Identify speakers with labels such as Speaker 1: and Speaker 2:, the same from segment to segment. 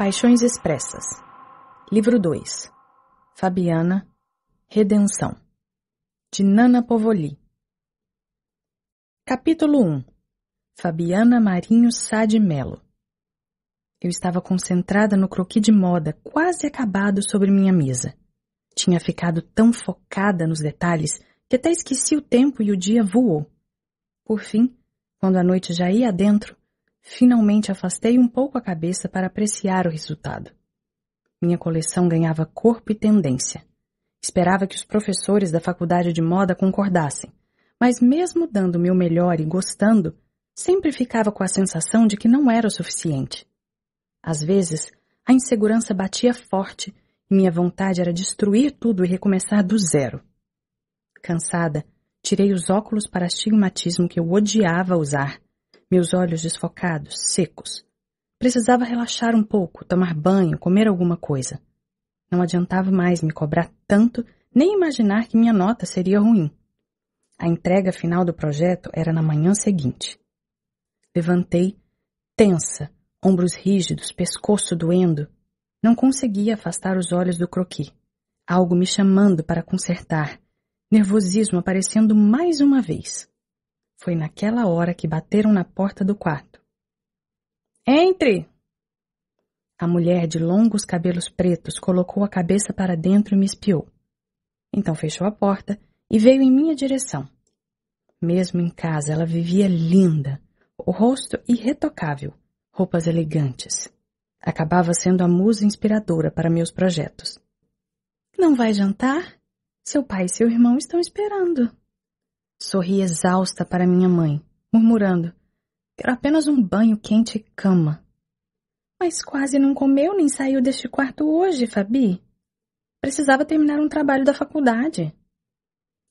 Speaker 1: Paixões Expressas. Livro 2. Fabiana. Redenção. De Nana Povoli. Capítulo 1. Fabiana Marinho Sá de Melo. Eu estava concentrada no croquis de moda quase acabado sobre minha mesa. Tinha ficado tão focada nos detalhes que até esqueci o tempo e o dia voou. Por fim, quando a noite já ia adentro, Finalmente afastei um pouco a cabeça para apreciar o resultado. Minha coleção ganhava corpo e tendência. Esperava que os professores da faculdade de moda concordassem, mas mesmo dando meu melhor e gostando, sempre ficava com a sensação de que não era o suficiente. Às vezes, a insegurança batia forte e minha vontade era destruir tudo e recomeçar do zero. Cansada, tirei os óculos para astigmatismo que eu odiava usar meus olhos desfocados, secos. Precisava relaxar um pouco, tomar banho, comer alguma coisa. Não adiantava mais me cobrar tanto, nem imaginar que minha nota seria ruim. A entrega final do projeto era na manhã seguinte. Levantei, tensa, ombros rígidos, pescoço doendo. Não conseguia afastar os olhos do croqui. Algo me chamando para consertar. Nervosismo aparecendo mais uma vez. Foi naquela hora que bateram na porta do quarto. Entre! A mulher de longos cabelos pretos colocou a cabeça para dentro e me espiou. Então fechou a porta e veio em minha direção. Mesmo em casa, ela vivia linda, o rosto irretocável, roupas elegantes. Acabava sendo a musa inspiradora para meus projetos. Não vai jantar? Seu pai e seu irmão estão esperando. Sorri exausta para minha mãe, murmurando: Quero apenas um banho quente e cama. Mas quase não comeu nem saiu deste quarto hoje, Fabi. Precisava terminar um trabalho da faculdade.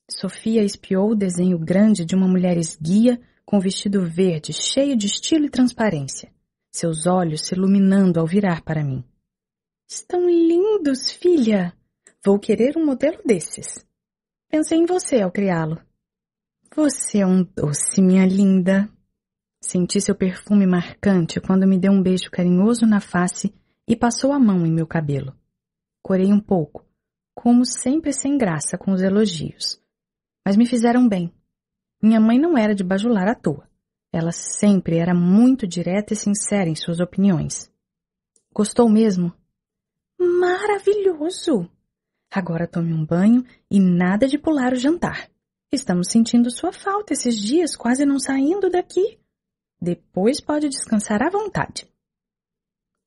Speaker 1: Sofia espiou o desenho grande de uma mulher esguia com vestido verde, cheio de estilo e transparência, seus olhos se iluminando ao virar para mim. Estão lindos, filha! Vou querer um modelo desses. Pensei em você ao criá-lo. Você é um doce, minha linda. Senti seu perfume marcante quando me deu um beijo carinhoso na face e passou a mão em meu cabelo. Corei um pouco, como sempre sem graça com os elogios. Mas me fizeram bem. Minha mãe não era de bajular à toa. Ela sempre era muito direta e sincera em suas opiniões. Gostou mesmo? Maravilhoso! Agora tome um banho e nada de pular o jantar. Estamos sentindo sua falta esses dias, quase não saindo daqui. Depois pode descansar à vontade.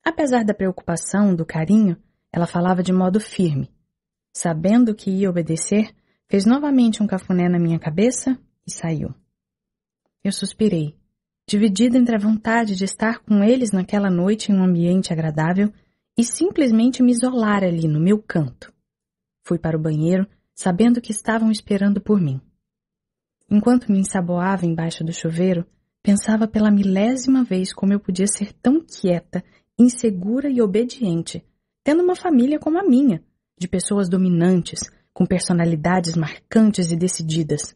Speaker 1: Apesar da preocupação, do carinho, ela falava de modo firme. Sabendo que ia obedecer, fez novamente um cafuné na minha cabeça e saiu. Eu suspirei, dividida entre a vontade de estar com eles naquela noite em um ambiente agradável e simplesmente me isolar ali no meu canto. Fui para o banheiro, sabendo que estavam esperando por mim. Enquanto me ensaboava embaixo do chuveiro, pensava pela milésima vez como eu podia ser tão quieta, insegura e obediente, tendo uma família como a minha, de pessoas dominantes, com personalidades marcantes e decididas.